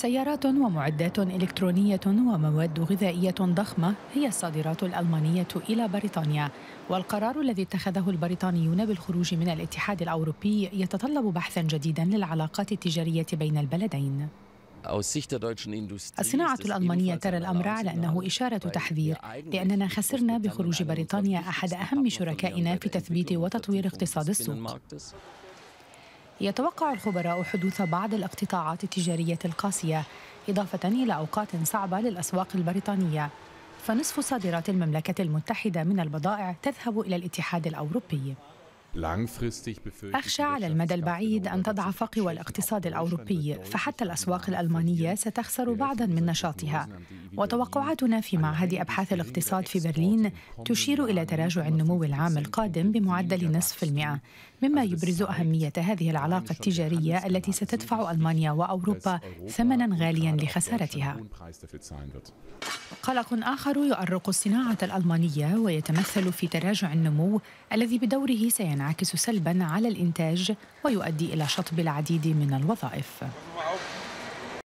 سيارات ومعدات إلكترونية ومواد غذائية ضخمة هي الصادرات الألمانية إلى بريطانيا والقرار الذي اتخذه البريطانيون بالخروج من الاتحاد الأوروبي يتطلب بحثا جديدا للعلاقات التجارية بين البلدين الصناعة الألمانية ترى الأمر على أنه إشارة تحذير لأننا خسرنا بخروج بريطانيا أحد أهم شركائنا في تثبيت وتطوير اقتصاد السوق يتوقع الخبراء حدوث بعض الاقتطاعات التجارية القاسية إضافة إلى أوقات صعبة للأسواق البريطانية فنصف صادرات المملكة المتحدة من البضائع تذهب إلى الاتحاد الأوروبي أخشى على المدى البعيد أن تضعف قوى الاقتصاد الأوروبي فحتى الأسواق الألمانية ستخسر بعضا من نشاطها وتوقعاتنا في معهد أبحاث الاقتصاد في برلين تشير إلى تراجع النمو العام القادم بمعدل نصف المئة مما يبرز أهمية هذه العلاقة التجارية التي ستدفع ألمانيا وأوروبا ثمنا غاليا لخسارتها قلق آخر يؤرق الصناعة الألمانية ويتمثل في تراجع النمو الذي بدوره سينعكس سلبا على الإنتاج ويؤدي إلى شطب العديد من الوظائف